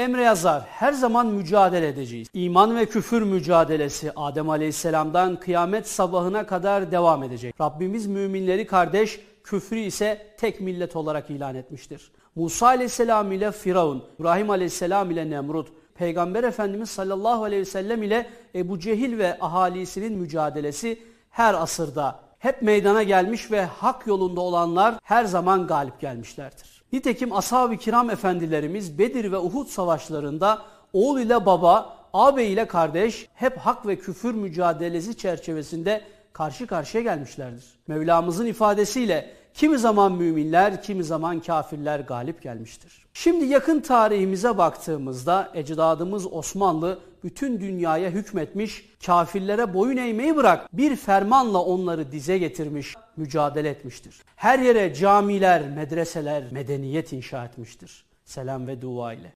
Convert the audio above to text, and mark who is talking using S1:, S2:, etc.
S1: Emre yazar, her zaman mücadele edeceğiz. İman ve küfür mücadelesi Adem Aleyhisselam'dan kıyamet sabahına kadar devam edecek. Rabbimiz müminleri kardeş, küfrü ise tek millet olarak ilan etmiştir. Musa Aleyhisselam ile Firavun, İbrahim Aleyhisselam ile Nemrut, Peygamber Efendimiz sallallahu aleyhi ve sellem ile Ebu Cehil ve ahalisinin mücadelesi her asırda hep meydana gelmiş ve hak yolunda olanlar her zaman galip gelmişlerdir. Nitekim ashab-ı kiram efendilerimiz Bedir ve Uhud savaşlarında oğul ile baba, ağabey ile kardeş hep hak ve küfür mücadelesi çerçevesinde karşı karşıya gelmişlerdir. Mevlamızın ifadesiyle kimi zaman müminler, kimi zaman kafirler galip gelmiştir. Şimdi yakın tarihimize baktığımızda ecdadımız Osmanlı bütün dünyaya hükmetmiş, kafirlere boyun eğmeyi bırak bir fermanla onları dize getirmiş, mücadele etmiştir. Her yere camiler, medreseler, medeniyet inşa etmiştir. Selam ve dua ile.